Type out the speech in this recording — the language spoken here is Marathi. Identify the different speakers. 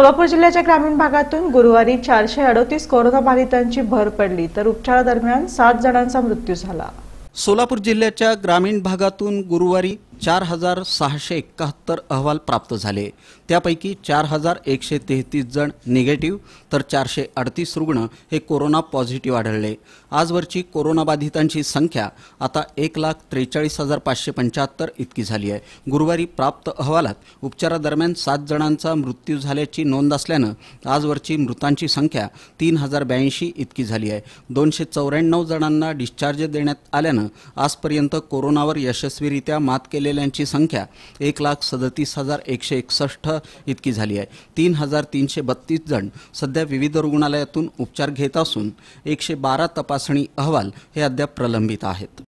Speaker 1: सोलापूर जिल्ह्याच्या ग्रामीण भागातून गुरुवारी चारशे अडतीस बाधितांची भर पडली तर उपचारादरम्यान सात जणांचा मृत्यू झाला
Speaker 2: सोलापूर जिल्ह्याच्या ग्रामीण भागातून गुरुवारी चार हजार सहाशे एकाहत्तर अहवाल प्राप्त झाले त्यापैकी चार हजार एकशे तेहतीस जण निगेटिव्ह तर चारशे अडतीस रुग्ण हे कोरोना पॉझिटिव्ह आढळले आजवरची कोरोनाबाधितांची संख्या आता एक लाख त्रेचाळीस हजार पाचशे पंच्याहत्तर इतकी झाली आहे गुरुवारी प्राप्त अहवालात उपचारादरम्यान सात जणांचा मृत्यू झाल्याची नोंद असल्यानं आजवरची मृतांची संख्या तीन हजार ब्याऐंशी इतकी झाली आहे दोनशे चौऱ्याण्णव जणांना डिस्चार्ज देण्यात आल्यानं आजपर्यंत कोरोनावर यशस्वीरित्या मात केले संख्या एक लाख सदतीस हजार एकशे एकसष्ट इतकी झाली आहे तीन हजार तीनशे बत्तीस जण सध्या विविध रुग्णालयातून उपचार घेत असून एकशे बारा तपासणी अहवाल हे अद्याप प्रलंबित आहेत